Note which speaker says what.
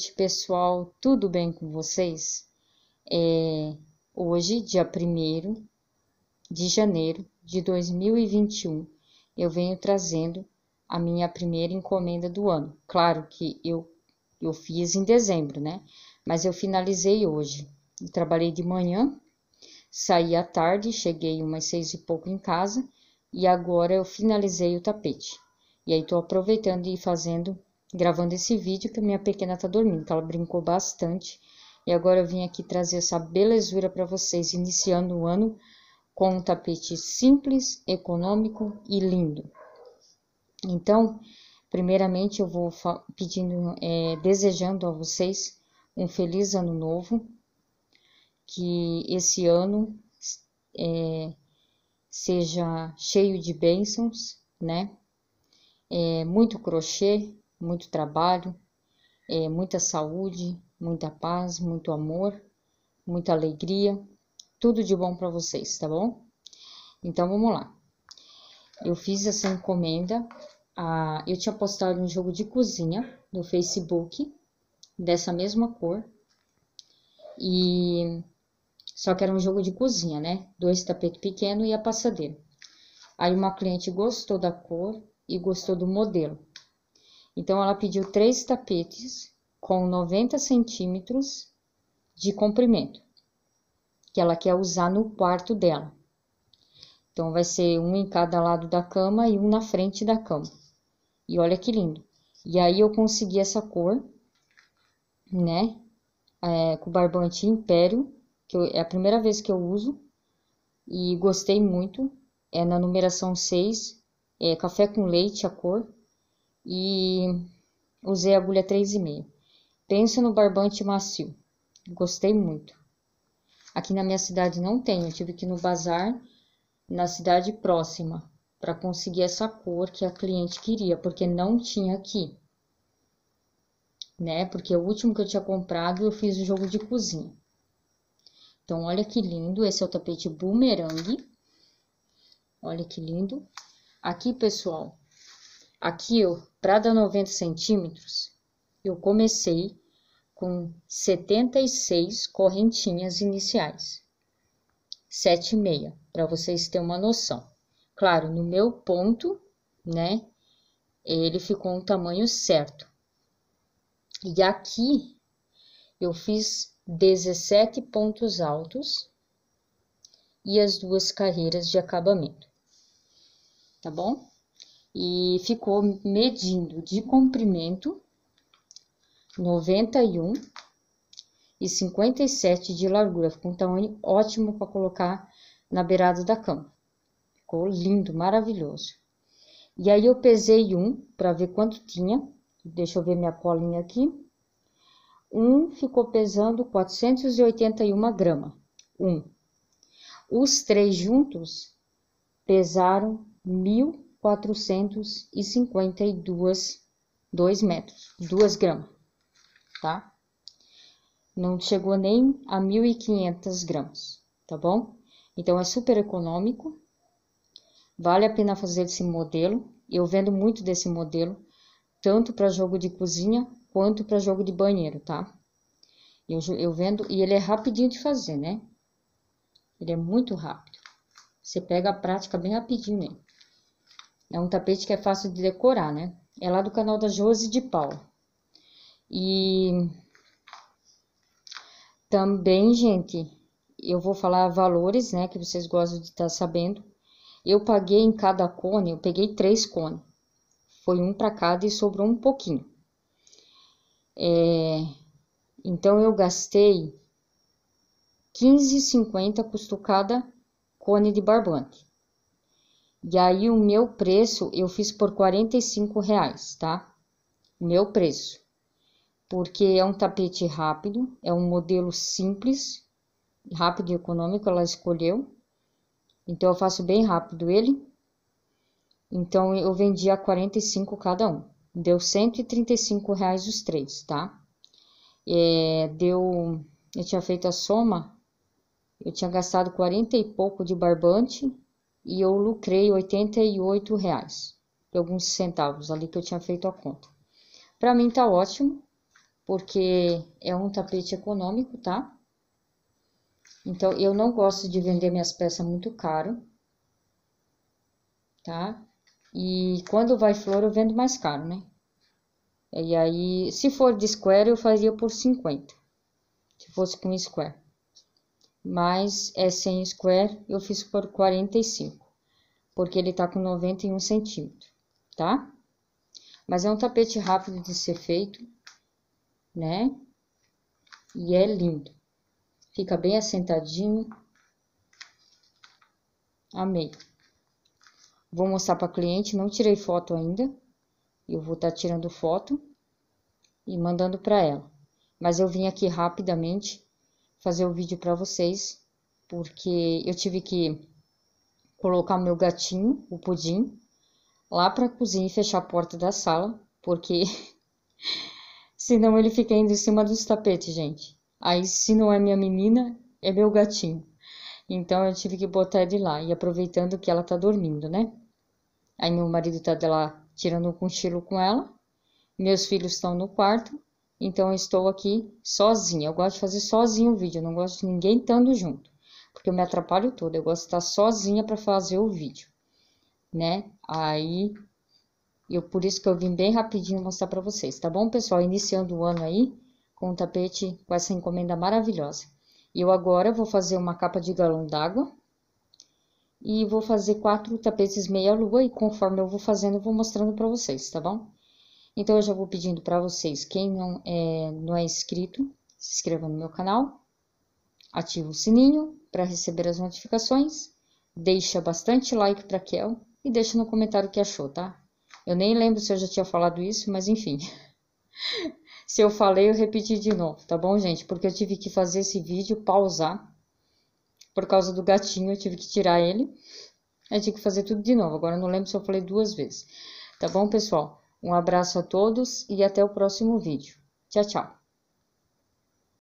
Speaker 1: gente, pessoal, tudo bem com vocês? É, hoje, dia 1 de janeiro de 2021, eu venho trazendo a minha primeira encomenda do ano. Claro que eu, eu fiz em dezembro, né? Mas eu finalizei hoje. Eu trabalhei de manhã, saí à tarde, cheguei umas seis e pouco em casa e agora eu finalizei o tapete. E aí, estou aproveitando e fazendo gravando esse vídeo que minha pequena tá dormindo, que ela brincou bastante. E agora eu vim aqui trazer essa belezura para vocês, iniciando o ano com um tapete simples, econômico e lindo. Então, primeiramente eu vou pedindo, é, desejando a vocês um feliz ano novo, que esse ano é, seja cheio de bênçãos, né? É, muito crochê, muito trabalho, é, muita saúde, muita paz, muito amor, muita alegria, tudo de bom para vocês, tá bom? Então vamos lá. Eu fiz essa encomenda, a, eu tinha postado um jogo de cozinha no Facebook dessa mesma cor e só que era um jogo de cozinha, né? Dois tapetes pequeno e a passadeira. Aí uma cliente gostou da cor e gostou do modelo. Então, ela pediu três tapetes com 90 centímetros de comprimento, que ela quer usar no quarto dela. Então, vai ser um em cada lado da cama e um na frente da cama. E olha que lindo. E aí, eu consegui essa cor, né? É, com barbante Império, que eu, é a primeira vez que eu uso. E gostei muito. É na numeração 6, é café com leite a cor e usei a agulha 3,5. pensa no barbante macio. Gostei muito. Aqui na minha cidade não tem, eu tive que ir no bazar na cidade próxima para conseguir essa cor que a cliente queria, porque não tinha aqui. Né? Porque o último que eu tinha comprado, eu fiz o jogo de cozinha. Então, olha que lindo, esse é o tapete boomerang. Olha que lindo. Aqui, pessoal, Aqui, eu para dar 90 centímetros, eu comecei com 76 correntinhas iniciais. 7,5, para vocês terem uma noção. Claro, no meu ponto, né, ele ficou um tamanho certo. E aqui, eu fiz 17 pontos altos e as duas carreiras de acabamento. Tá bom? e ficou medindo de comprimento 91 e 57 de largura. Ficou um tamanho então, ótimo para colocar na beirada da cama. Ficou lindo, maravilhoso. E aí eu pesei um para ver quanto tinha. Deixa eu ver minha colinha aqui. Um ficou pesando 481 gramas. Um. Os três juntos pesaram 1.000 452 2 metros, 2 gramas, tá? Não chegou nem a 1.500 gramas, tá bom? Então, é super econômico, vale a pena fazer esse modelo, eu vendo muito desse modelo, tanto para jogo de cozinha quanto para jogo de banheiro, tá? Eu, eu vendo, e ele é rapidinho de fazer, né? Ele é muito rápido. Você pega a prática bem rapidinho nele. Né? É um tapete que é fácil de decorar, né? É lá do canal da Jose de Paula. E também, gente, eu vou falar valores, né, que vocês gostam de estar tá sabendo. Eu paguei em cada cone, eu peguei três cones. Foi um para cada e sobrou um pouquinho. É, então, eu gastei 15,50 custo cada cone de barbante. E aí o meu preço eu fiz por 45 reais, tá? Meu preço. Porque é um tapete rápido, é um modelo simples, rápido e econômico, ela escolheu. Então eu faço bem rápido ele. Então eu vendi a 45 cada um. Deu 135 reais os três, tá? É, deu, eu tinha feito a soma, eu tinha gastado 40 e pouco de barbante e eu lucrei 88 reais e alguns centavos ali que eu tinha feito a conta. Para mim tá ótimo, porque é um tapete econômico, tá? Então eu não gosto de vender minhas peças muito caro, tá? E quando vai flor eu vendo mais caro, né? E aí, se for de square, eu fazia por 50. Se fosse com square mais é 100 square, eu fiz por 45, porque ele tá com 91 centímetros, tá? Mas é um tapete rápido de ser feito, né? E é lindo. Fica bem assentadinho. Amei. Vou mostrar para cliente, não tirei foto ainda. Eu vou estar tá tirando foto e mandando para ela. Mas eu vim aqui rapidamente fazer o vídeo para vocês, porque eu tive que colocar meu gatinho, o pudim, lá para a cozinha e fechar a porta da sala, porque senão ele fica indo em cima dos tapetes, gente. Aí se não é minha menina, é meu gatinho. Então eu tive que botar ele lá e aproveitando que ela tá dormindo, né? Aí meu marido tá lá tirando um cochilo com ela. Meus filhos estão no quarto então eu estou aqui sozinha. Eu gosto de fazer sozinho o vídeo, eu não gosto de ninguém estando junto, porque eu me atrapalho toda. Eu gosto de estar sozinha para fazer o vídeo, né? Aí eu por isso que eu vim bem rapidinho mostrar para vocês, tá bom, pessoal? Iniciando o ano aí com o tapete com essa encomenda maravilhosa. Eu agora vou fazer uma capa de galão d'água e vou fazer quatro tapetes meia lua e conforme eu vou fazendo eu vou mostrando para vocês, tá bom? Então eu já vou pedindo para vocês, quem não é, não é inscrito, se inscreva no meu canal, ative o sininho para receber as notificações, deixa bastante like para Kel e deixa no comentário o que achou, tá? Eu nem lembro se eu já tinha falado isso, mas enfim. se eu falei, eu repeti de novo, tá bom, gente? Porque eu tive que fazer esse vídeo, pausar, por causa do gatinho, eu tive que tirar ele. Eu tive que fazer tudo de novo, agora eu não lembro se eu falei duas vezes. Tá bom, pessoal? Um abraço a todos e até o próximo vídeo. Tchau, tchau!